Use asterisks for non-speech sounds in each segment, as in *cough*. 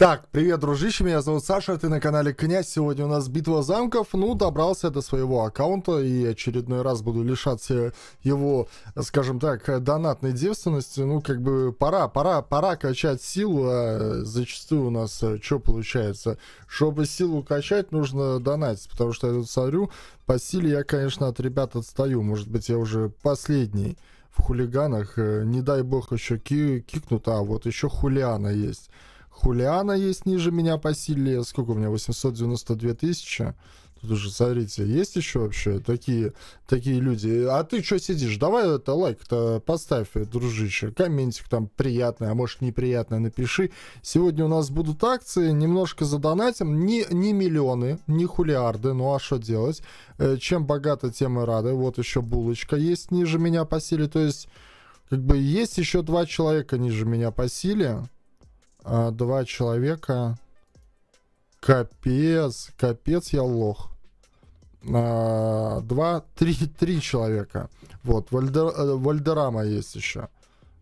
Так, привет, дружище, меня зовут Саша, ты на канале Князь, сегодня у нас битва замков, ну, добрался до своего аккаунта и очередной раз буду лишаться его, скажем так, донатной девственности, ну, как бы пора, пора, пора качать силу, а зачастую у нас э, что получается, чтобы силу качать, нужно донатить, потому что я тут смотрю, по силе я, конечно, от ребят отстаю, может быть, я уже последний в хулиганах, э, не дай бог еще ки кикнут, а вот еще хулиана есть. Хулиана есть ниже меня по силе. Сколько у меня? 892 тысячи. Тут уже, смотрите, есть еще вообще такие, такие люди. А ты что сидишь? Давай это лайк-то поставь, дружище. Комментик там приятный, а может неприятный напиши. Сегодня у нас будут акции, немножко задонатим. Не, не миллионы, не хулиарды, ну а что делать? Э, чем богата, тем и рады. Вот еще булочка есть ниже меня по силе. То есть, как бы есть еще два человека ниже меня по силе а, два человека. Капец, капец, я лох. А, два, три, три человека. Вот, Вальдер, э, Вальдерама есть еще.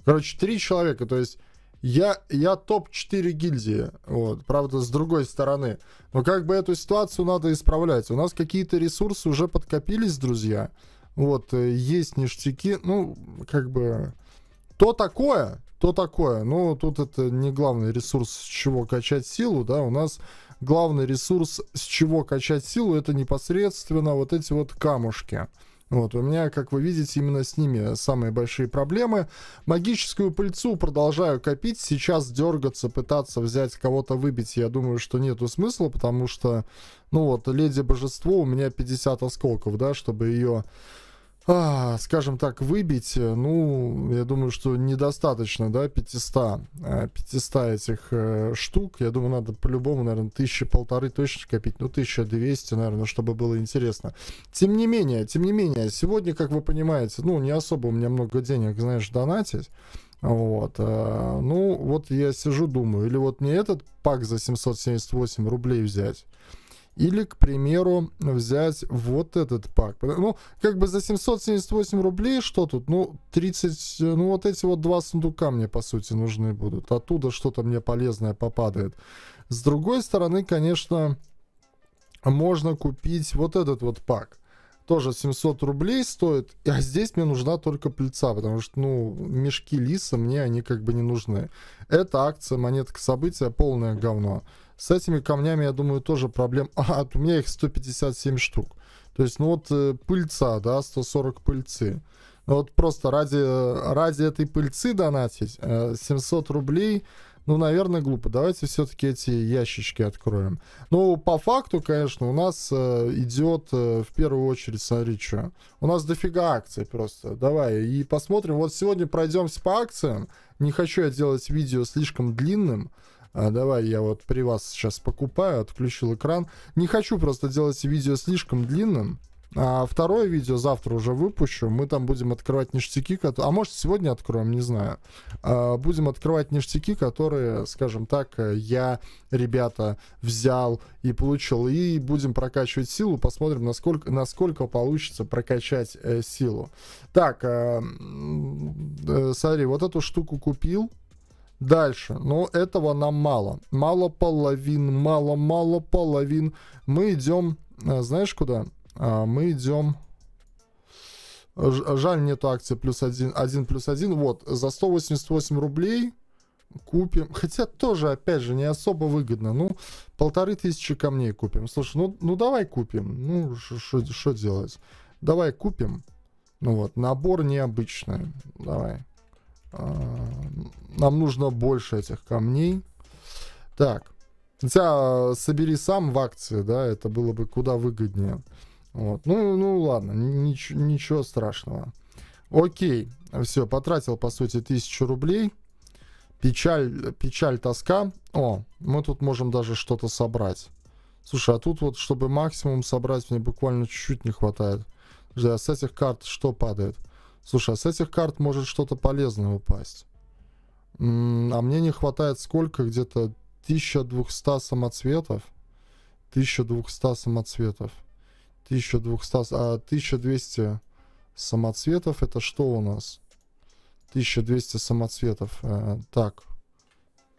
Короче, три человека, то есть я, я топ-4 гильдии, вот, правда, с другой стороны. Но как бы эту ситуацию надо исправлять. У нас какие-то ресурсы уже подкопились, друзья. Вот, э, есть ништяки, ну, как бы... То такое, что такое? Ну, тут это не главный ресурс, с чего качать силу, да, у нас главный ресурс, с чего качать силу, это непосредственно вот эти вот камушки. Вот, у меня, как вы видите, именно с ними самые большие проблемы. Магическую пыльцу продолжаю копить. Сейчас дергаться, пытаться взять кого-то выбить, я думаю, что нету смысла, потому что, ну вот, Леди Божество у меня 50 осколков, да, чтобы ее... Её а, скажем так, выбить, э, ну, я думаю, что недостаточно, да, 500, 500 э, этих э, штук. Я думаю, надо по-любому, наверное, тысячи полторы точно копить, ну, 1200, наверное, чтобы было интересно. Тем не менее, тем не менее, сегодня, как вы понимаете, ну, не особо у меня много денег, знаешь, донатить. Вот. Э, ну, вот я сижу, думаю, или вот мне этот пак за 778 рублей взять, или, к примеру, взять вот этот пак. Ну, как бы за 778 рублей что тут? Ну, 30... Ну, вот эти вот два сундука мне, по сути, нужны будут. Оттуда что-то мне полезное попадает. С другой стороны, конечно, можно купить вот этот вот пак тоже 700 рублей стоит, а здесь мне нужна только плеца, потому что, ну, мешки лиса мне они как бы не нужны. Это акция монетка события полное говно. С этими камнями, я думаю, тоже проблем. *laughs* А, у меня их 157 штук. То есть, ну вот э, пыльца, да, 140 пыльцы. Ну вот просто ради, ради этой пыльцы донатить э, 700 рублей, ну, наверное, глупо. Давайте все-таки эти ящички откроем. Ну, по факту, конечно, у нас э, идет э, в первую очередь, смотри, что. У нас дофига акций просто. Давай и посмотрим. Вот сегодня пройдемся по акциям. Не хочу я делать видео слишком длинным. А, давай я вот при вас сейчас покупаю, отключил экран. Не хочу просто делать видео слишком длинным. А второе видео завтра уже выпущу. Мы там будем открывать ништяки, а может сегодня откроем, не знаю. А, будем открывать ништяки, которые, скажем так, э, я, ребята, взял и получил. И будем прокачивать силу, посмотрим, насколько, насколько получится прокачать э, силу. Так, э, э, смотри, вот эту штуку купил. Дальше. Но ну, этого нам мало. Мало половин, мало-мало половин. Мы идем, э, знаешь куда? А, мы идем... Жаль, нету акции плюс один, один плюс один. Вот, за 188 рублей купим. Хотя тоже, опять же, не особо выгодно. Ну, полторы тысячи камней купим. Слушай, ну, ну давай купим. Ну, что делать? Давай купим. Ну вот, набор необычный. Давай. А, нам нужно больше этих камней. Так. Хотя собери сам в акции, да, это было бы куда выгоднее. Вот. Ну, ну ладно, нич ничего страшного. Окей, все, потратил, по сути, тысячу рублей. Печаль, печаль, тоска. О, мы тут можем даже что-то собрать. Слушай, а тут вот, чтобы максимум собрать, мне буквально чуть-чуть не хватает. Подожди, а с этих карт что падает? Слушай, а с этих карт может что-то полезное упасть. а мне не хватает сколько? Где-то 1200 самоцветов. 1200 самоцветов. 1200... А 1200 самоцветов это что у нас? 1200 самоцветов. Э, так.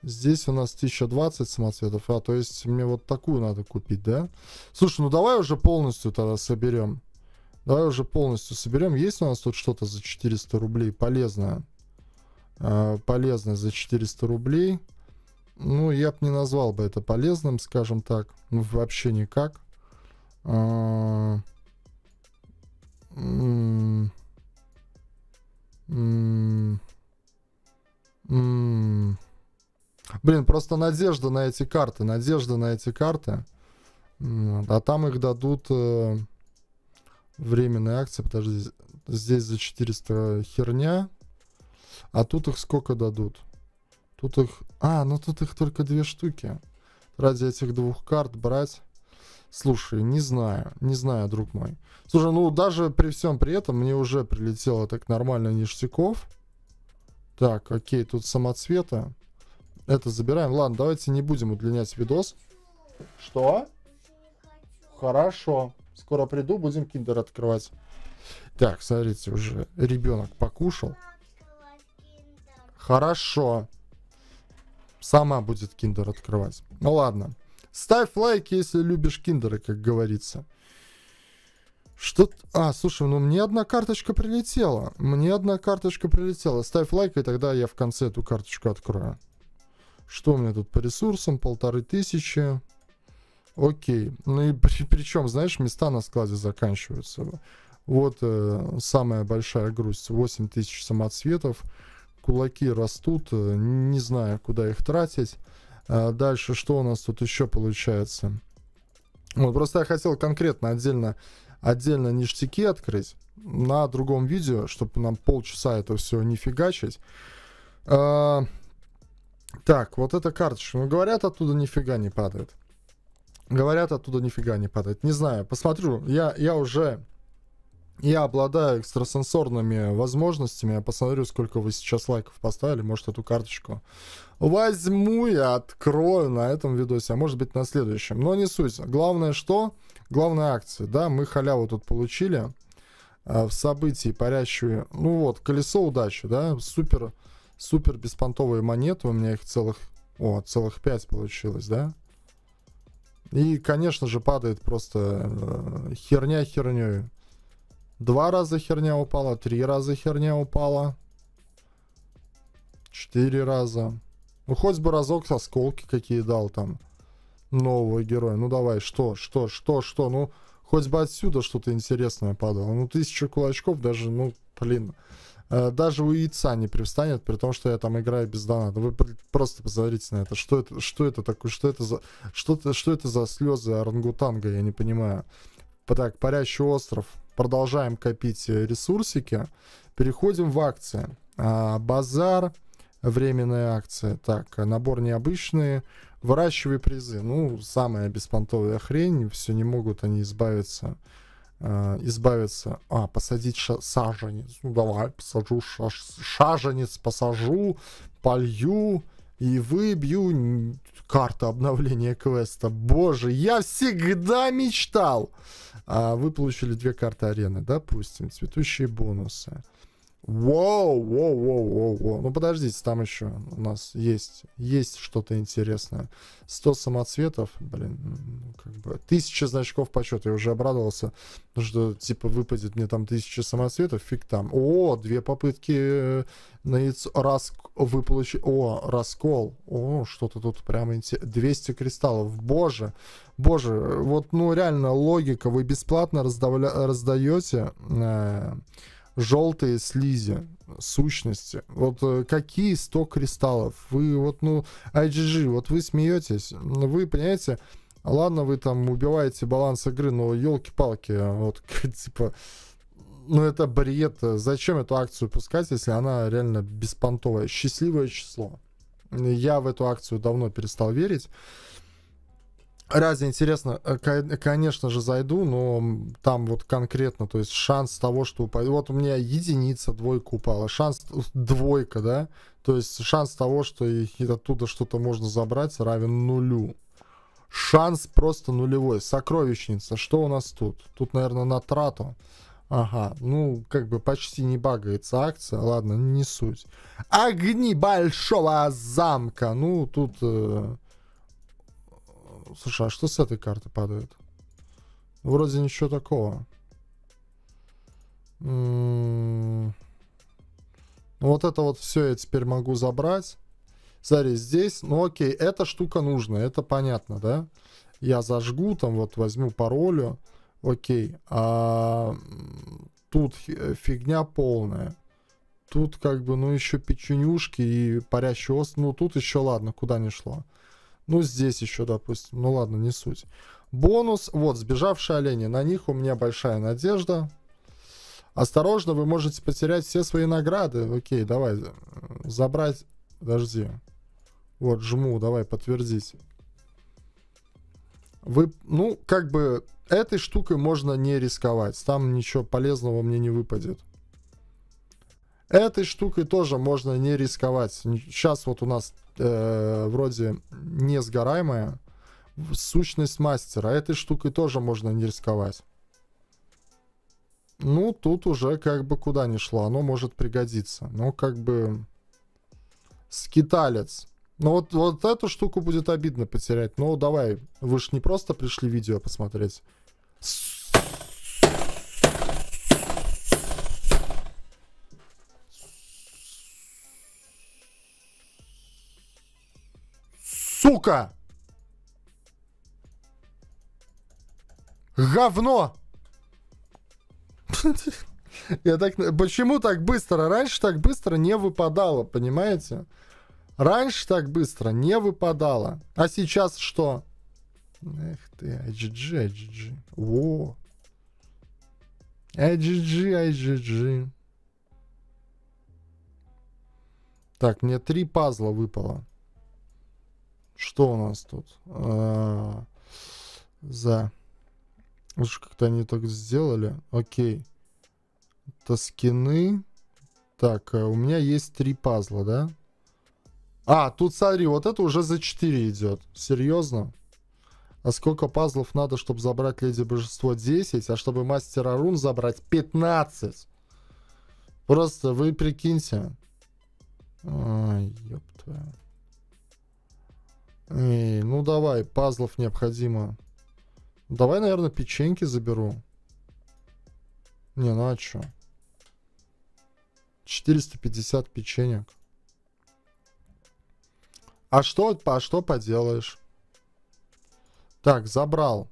Здесь у нас 1020 самоцветов. А, то есть мне вот такую надо купить, да? Слушай, ну давай уже полностью тогда соберем. Давай уже полностью соберем. Есть у нас тут что-то за 400 рублей полезное? А, полезное за 400 рублей. Ну, я бы не назвал бы это полезным, скажем так. Ну, вообще никак. А, Блин, просто надежда на эти карты, надежда на эти карты. А там их дадут... Э, временная акция, подожди, здесь за 400 херня, а тут их сколько дадут? Тут их... А, ну тут их только две штуки. Ради этих двух карт брать... Слушай, не знаю, не знаю, друг мой. Слушай, ну даже при всем при этом мне уже прилетело так нормально ништяков. Так, окей, тут самоцвета. Это забираем. Ладно, давайте не будем удлинять видос. Что? Хорошо. Скоро приду, будем киндер открывать. Так, смотрите, уже ребенок покушал. Хорошо. Сама будет киндер открывать. Ну ладно. Ставь лайк, если любишь киндеры, как говорится. Что... А, слушай, ну мне одна карточка прилетела. Мне одна карточка прилетела. Ставь лайк, и тогда я в конце эту карточку открою. Что у меня тут по ресурсам? Полторы тысячи. Окей. Ну и при, причем, знаешь, места на складе заканчиваются. Вот э, самая большая грусть. 8 тысяч самоцветов. Кулаки растут. Э, не знаю, куда их тратить. А дальше что у нас тут еще получается? Вот просто я хотел конкретно отдельно, отдельно ништяки открыть на другом видео, чтобы нам полчаса это все не фигачить. А, так, вот эта карточка. Ну, говорят, оттуда нифига не падает. Говорят, оттуда нифига не падает. Не знаю, посмотрю. Я, я уже... Я обладаю экстрасенсорными возможностями. Я посмотрю, сколько вы сейчас лайков поставили. Может, эту карточку возьму и открою на этом видосе, а может быть на следующем. Но не суть. Главное что? Главная акция. Да, мы халяву тут получили э, в событии парящую. Ну вот, колесо удачи, да, супер, супер беспонтовые монеты. У меня их целых, о, целых пять получилось, да. И, конечно же, падает просто э, херня херней. Два раза херня упала, три раза херня упала. Четыре раза. Ну, хоть бы разок осколки какие дал там нового героя. Ну, давай, что, что, что, что? Ну, хоть бы отсюда что-то интересное падало. Ну, тысяча кулачков даже, ну, блин. Э, даже у яйца не привстанет, при том, что я там играю без доната. Вы просто посмотрите на это. Что это, что это такое? Что это за, что, это? что это за слезы орангутанга? Я не понимаю. Так, парящий остров. Продолжаем копить э, ресурсики. Переходим в акции. А, базар. Временная акция. Так, набор необычные. Выращивай призы. Ну, самая беспонтовая хрень. Все не могут они избавиться Э, избавиться... А, посадить ша- саженец. Ну, давай, посажу шаж... шаженец, посажу, полью и выбью карту обновления квеста. Боже, я всегда мечтал! А вы получили две карты арены, допустим, цветущие бонусы. Воу, воу, воу, воу, воу. Ну подождите, там еще у нас есть, есть что-то интересное. 100 самоцветов, блин, как бы, тысяча значков почета. Я уже обрадовался, ну, что типа выпадет мне там тысяча самоцветов, фиг там. О, две попытки э, на яйцо, раз выполучи, о, раскол. О, что-то тут прямо интересно. 200 кристаллов, боже, боже, вот ну реально логика, вы бесплатно раздавля... раздаете... Э желтые слизи, сущности. Вот э, какие 100 кристаллов? Вы вот, ну, IGG, вот вы смеетесь. Вы, понимаете, ладно, вы там убиваете баланс игры, но елки-палки, э, вот, *laughs* типа, ну это бред. Зачем эту акцию пускать, если она реально беспонтовая? Счастливое число. Я в эту акцию давно перестал верить. Ради интересно, э, конечно же, зайду, но там вот конкретно, то есть шанс того, что упадет. Вот у меня единица, двойка упала. Шанс двойка, да? То есть шанс того, что оттуда что-то можно забрать, равен нулю. Шанс просто нулевой. Сокровищница. Что у нас тут? Тут, наверное, на трату. Ага, ну, как бы почти не багается акция, ладно, не суть. Огни большого замка. Ну, тут... Э Слушай, а что с этой карты падает? Ну, вроде ничего такого. М-м-м. Ну, вот это вот все я теперь могу забрать. Смотри, здесь, ну окей, эта штука нужна, это понятно, да? Я зажгу, там вот возьму паролю, окей. А тут э, фигня полная. Тут как бы, ну еще печенюшки и парящий остров. Ну тут еще ладно, куда не шло. Ну, здесь еще, допустим. Ну, ладно, не суть. Бонус. Вот, сбежавшие олени. На них у меня большая надежда. Осторожно, вы можете потерять все свои награды. Окей, давай. Забрать. Подожди. Вот, жму. Давай, подтвердить. Вы, ну, как бы, этой штукой можно не рисковать. Там ничего полезного мне не выпадет. Этой штукой тоже можно не рисковать. Сейчас вот у нас э, вроде сгораемая сущность мастера. Этой штукой тоже можно не рисковать. Ну, тут уже как бы куда ни шло, оно может пригодиться. но ну, как бы скиталец. Ну, вот, вот эту штуку будет обидно потерять. Но ну, давай, вы же не просто пришли видео посмотреть. Сука! Говно! Я так... Почему так быстро? Раньше так быстро не выпадало, понимаете? Раньше так быстро не выпадало. А сейчас что? Эх ты, IGG, IGG. Во. IGG, IGG. Так, мне три пазла выпало. Что у нас тут? А, за. Уж как-то они так сделали. Окей. Это скины. Так, э, у меня есть три пазла, да? А, тут смотри, вот это уже за 4 идет. Серьезно? А сколько пазлов надо, чтобы забрать Леди Божество? 10, а чтобы Мастера Рун забрать 15. Просто вы прикиньте. Ой, а, ёб твою. И, ну давай, пазлов необходимо. Давай, наверное, печеньки заберу. Не, ну а чё? 450 печенек. А что, а что поделаешь? Так, забрал.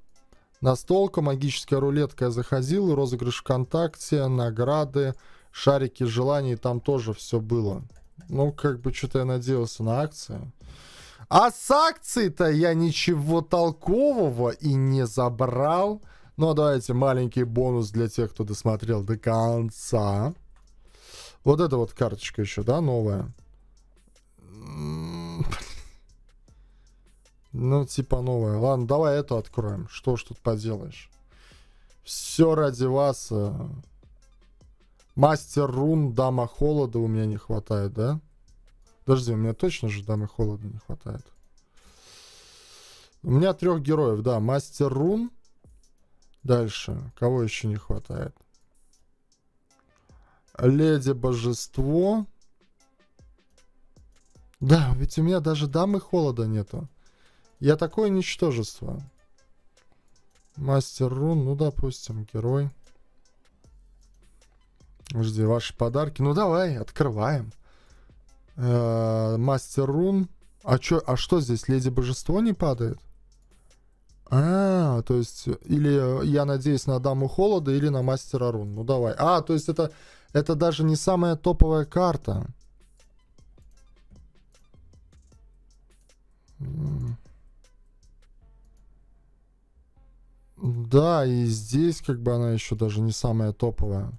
Настолка, магическая рулетка я заходил, розыгрыш ВКонтакте, награды, шарики желаний, там тоже все было. Ну, как бы что-то я надеялся на акции. А с акцией то я ничего толкового и не забрал. Но ну, а давайте маленький бонус для тех, кто досмотрел до конца. Вот эта вот карточка еще, да, новая? Ну, типа новая. Ладно, давай эту откроем. Что ж тут поделаешь. Все ради вас. Э. Мастер рун, дама холода у меня не хватает, да? Подожди, у меня точно же дамы холода не хватает. У меня трех героев, да. Мастер Рун. Дальше. Кого еще не хватает? Леди Божество. Да, ведь у меня даже дамы холода нету. Я такое ничтожество. Мастер Рун, ну допустим, герой. Жди ваши подарки. Ну давай, открываем. Э, мастер рун. А, чё, а что здесь? Леди Божество не падает? А, то есть, или я надеюсь на Даму Холода, или на Мастера Рун. Ну давай. А, то есть это, это даже не самая топовая карта. Да, и здесь как бы она еще даже не самая топовая.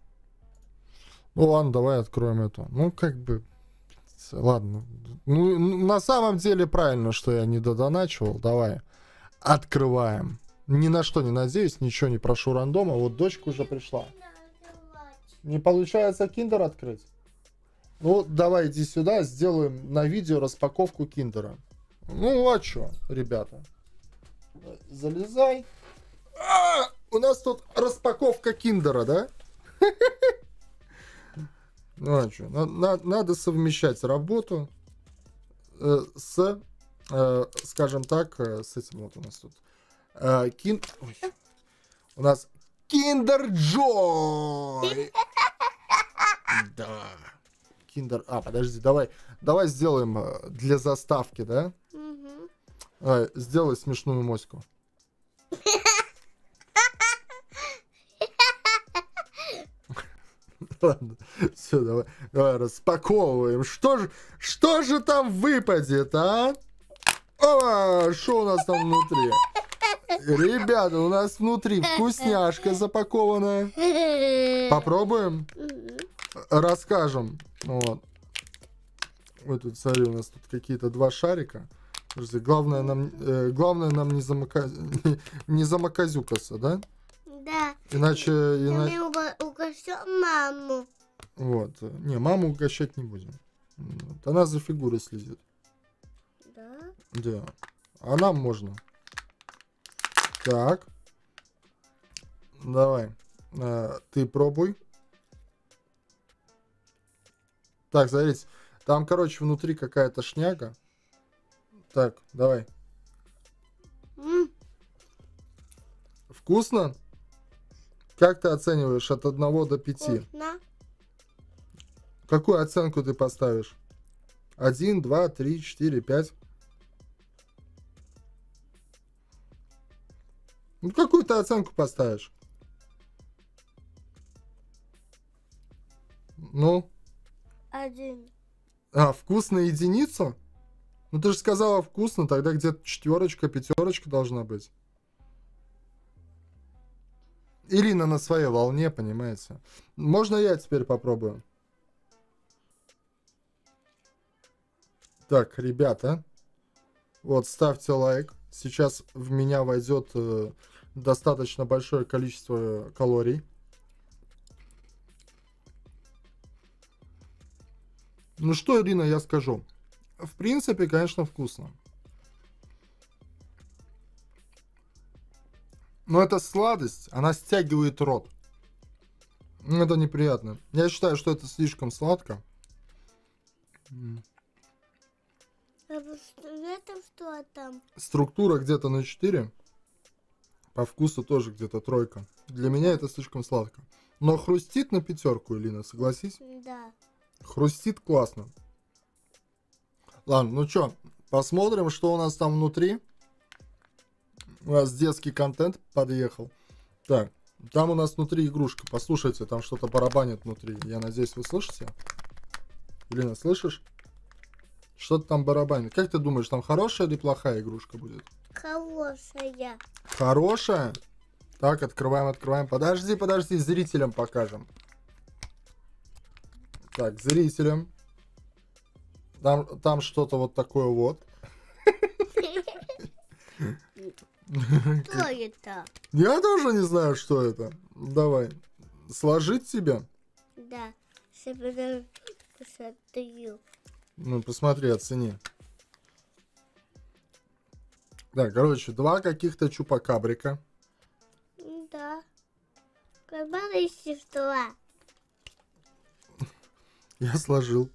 Ну ладно, давай откроем эту. Ну как бы, есть, ладно. Ну, ну, на самом деле правильно, что я не додоначивал. Давай, открываем. Ни на что не надеюсь, ничего не прошу рандома. Вот дочка уже пришла. Не получается киндер открыть? Ну, давай иди сюда, сделаем на видео распаковку киндера. Ну, а чё, ребята? Залезай. А, у нас тут распаковка киндера, да? *laughs* Ну, а что? Надо, надо совмещать работу э, с, э, скажем так, э, с этим вот у нас тут. Э, кин... Ой. У нас Киндер Джой! Да. Киндер... А, подожди, давай, давай сделаем э, для заставки, да? Угу. Давай, э, сделай смешную моську. *laughs* Ладно, все, давай, давай распаковываем. Что же, что же там выпадет, а? О, что у нас там внутри? Ребята, у нас внутри вкусняшка запакованная. Попробуем? Расскажем. Вот. Вот тут, смотри, у нас тут какие-то два шарика. Подожди, главное нам, э, главное нам не, замока... *laughs* не, не замоказюкаться, да? Да. Иначе... иначе все маму. Вот. Не, маму угощать не будем. Вот. Она за фигурой следит. Да? Да. А нам можно. Так. Давай. А, ты пробуй. Так, завис. Там, короче, внутри какая-то шняга. Так, давай. М -м. Вкусно? Как ты оцениваешь от 1 до 5? Вкусно. Какую оценку ты поставишь? 1, 2, 3, 4, 5. Ну, какую ты оценку поставишь? Ну? Один. А, вкус на единицу? Ну, ты же сказала вкусно, тогда где-то четверочка, пятерочка должна быть. Ирина на своей волне, понимаете. Можно я теперь попробую? Так, ребята, вот ставьте лайк. Сейчас в меня войдет э, достаточно большое количество калорий. Ну что, Ирина, я скажу. В принципе, конечно, вкусно. Но эта сладость, она стягивает рот. Это неприятно. Я считаю, что это слишком сладко. А это что там? Структура где-то на 4. По вкусу тоже где-то тройка. Для меня это слишком сладко. Но хрустит на пятерку, Элина, согласись? Да. Хрустит классно. Ладно, ну что, посмотрим, что у нас там внутри. У нас детский контент подъехал. Так, там у нас внутри игрушка. Послушайте, там что-то барабанит внутри. Я надеюсь, вы слышите. Елена, слышишь? Что-то там барабанит. Как ты думаешь, там хорошая или плохая игрушка будет? Хорошая. Хорошая? Так, открываем, открываем. Подожди, подожди, зрителям покажем. Так, зрителям. Там, там что-то вот такое вот. Что э, это? Я тоже не знаю, что это. Давай. Сложить тебе? Да. Ну, посмотри, оцени. Да, короче, два каких-то чупакабрика. Да. Карман еще что? *laughs* Я сложил.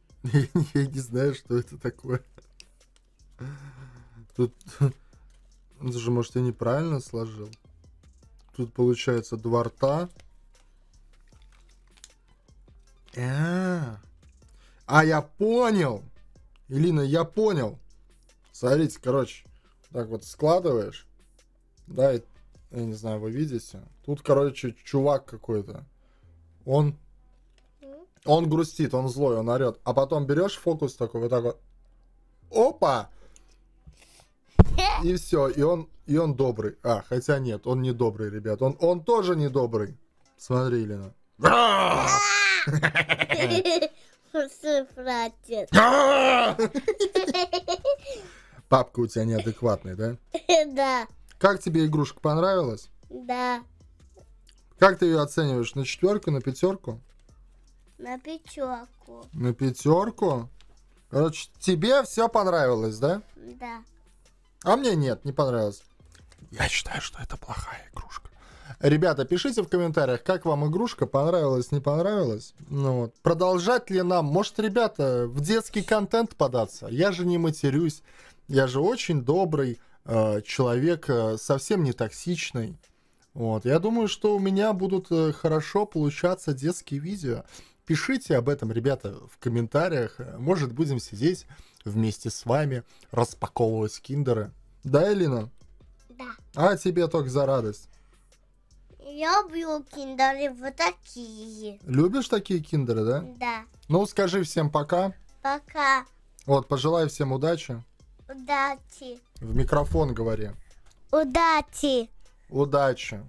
*laughs* я не знаю, что это такое. Тут даже, ну, может, я неправильно сложил? Тут получается два рта. А, -а, -а. а я понял! Илина, я понял. Смотрите, короче, так вот складываешь. Да, я не знаю, вы видите. Тут, короче, чувак какой-то. Он... Он грустит, он злой, он орет. А потом берешь фокус такой, вот так вот. Опа! и все. И он, и он добрый. А, хотя нет, он не добрый, ребят. Он, он тоже не добрый. Смотри, Елена. А! А! Папка у тебя неадекватная, да? Да. Как тебе игрушка понравилась? Да. Как ты ее оцениваешь? На четверку, на пятерку? На пятерку. На пятерку? Короче, тебе все понравилось, да? Да. А мне нет, не понравилось. Я считаю, что это плохая игрушка. Ребята, пишите в комментариях, как вам игрушка, понравилась, не понравилась. Ну, вот. Продолжать ли нам, может, ребята, в детский контент податься? Я же не матерюсь, я же очень добрый э, человек, э, совсем не токсичный. Вот, я думаю, что у меня будут э, хорошо получаться детские видео. Пишите об этом, ребята, в комментариях. Может, будем сидеть вместе с вами распаковывать киндеры. Да, Элина? Да. А тебе только за радость. Я люблю киндеры вот такие. Любишь такие киндеры, да? Да. Ну, скажи всем пока. Пока. Вот, пожелаю всем удачи. Удачи. В микрофон говори. Удачи. Удачи.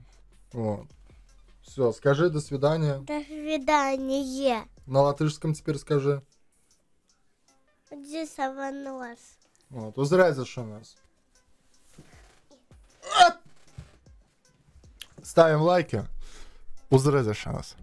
Вот. Все, скажи до свидания. До свидания. На латышском теперь скажи. Где нос. От, озирай за що нас. Ставим лайки. Уздрай за що нас.